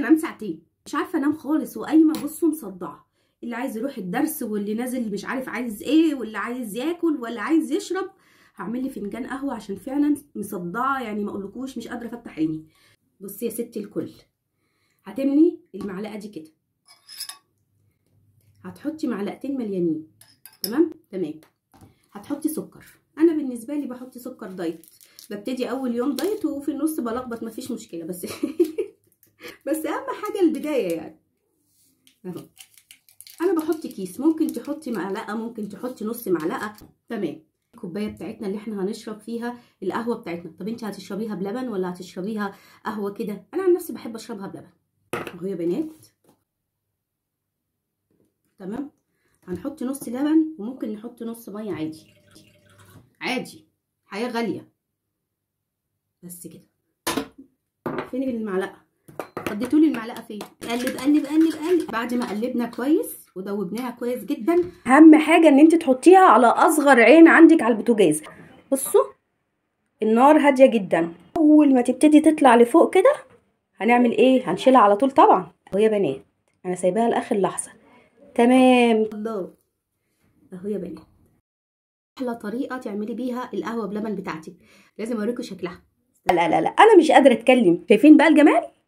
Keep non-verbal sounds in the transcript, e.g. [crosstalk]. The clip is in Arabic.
انام ساعتين مش عارفه انام خالص وقايمه بص مصدعه اللي عايز يروح الدرس واللي نازل مش عارف عايز ايه واللي عايز ياكل ولا عايز يشرب هعمل لي فنجان قهوه عشان فعلا مصدعه يعني ما اقولكوش مش قادره افتح عيني بصي يا ستي الكل هتملي المعلقه دي كده هتحطي معلقتين مليانين تمام تمام هتحطي سكر انا بالنسبه لي بحط سكر دايت ببتدي اول يوم دايت وفي النص بلخبط مفيش مشكله بس [laughs] بس اهم حاجه البدايه يعني اهو انا بحط كيس ممكن تحطي معلقه ممكن تحطي نص معلقه تمام الكوبايه بتاعتنا اللي احنا هنشرب فيها القهوه بتاعتنا طب انت هتشربيها بلبن ولا هتشربيها قهوه كده انا عن نفسي بحب اشربها بلبن اهو يا بنات تمام هنحط نص لبن وممكن نحط نص ميه عادي عادي حياه غاليه بس كده فين المعلقه اديتوا لي المعلقه فين قلب قلب قلب قلب بعد ما قلبنا كويس ودوبناها كويس جدا اهم حاجه ان انت تحطيها على اصغر عين عندك على البوتاجاز بصوا النار هاديه جدا اول ما تبتدي تطلع لفوق كده هنعمل ايه هنشيلها على طول طبعا يا بنات انا سايباها لاخر لحظه تمام الله اهو يا بنات احلى طريقه تعملي بيها القهوه بلبن بتاعتك لازم اوريكم شكلها لا لا لا انا مش قادره اتكلم شايفين بقى الجمال